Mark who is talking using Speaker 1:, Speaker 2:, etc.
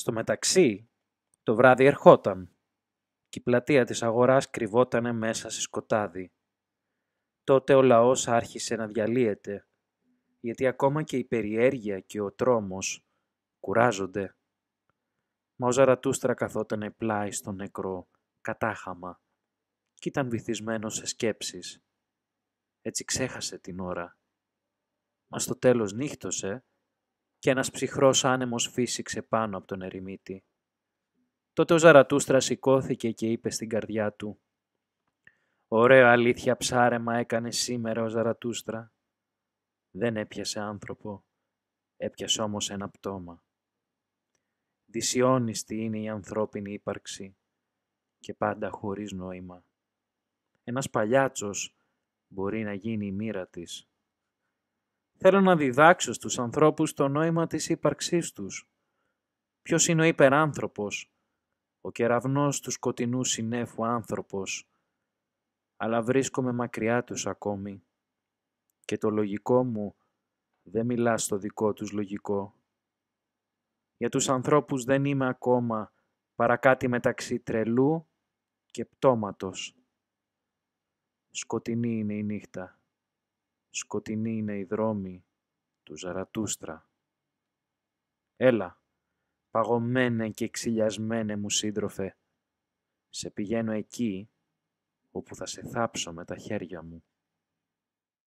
Speaker 1: Στο μεταξύ, το βράδυ ερχόταν και η πλατεία της αγοράς κρυβότανε μέσα σε σκοτάδι. Τότε ο λαός άρχισε να διαλύεται, γιατί ακόμα και η περιέργεια και ο τρόμος κουράζονται. Μα ο Ζαρατούστρα καθόταν πλάι στο νεκρό, κατάχαμα, και ήταν βυθισμένος σε σκέψεις. Έτσι ξέχασε την ώρα. Μα στο τέλος νύχτωσε και ένας ψυχρός άνεμος φύσηξε πάνω από τον ερημίτη. Τότε ο Ζαρατούστρας σηκώθηκε και είπε στην καρδιά του «Ωραία αλήθεια ψάρεμα έκανε σήμερα ο Ζαρατούστρα. Δεν έπιασε άνθρωπο, έπιασε όμως ένα πτώμα. Δυσιώνιστη είναι η ανθρώπινη ύπαρξη και πάντα χωρίς νόημα. Ένας παλιάτσος μπορεί να γίνει η μοίρα της Θέλω να διδάξω στους ανθρώπους το νόημα της ύπαρξής τους. Ποιος είναι ο υπεράνθρωπος, ο κεραυνός του σκοτεινού συνέφου άνθρωπος, αλλά βρίσκομαι μακριά τους ακόμη και το λογικό μου δεν μιλά στο δικό τους λογικό. Για τους ανθρώπους δεν είμαι ακόμα παρά κάτι μεταξύ τρελού και πτώματος. Σκοτεινή είναι η νύχτα σκοτεινοί είναι οι δρόμοι του Ζαρατούστρα. Έλα, παγωμένε και ξυλιασμένε μου σύντροφε, σε πηγαίνω εκεί όπου θα σε θάψω με τα χέρια μου.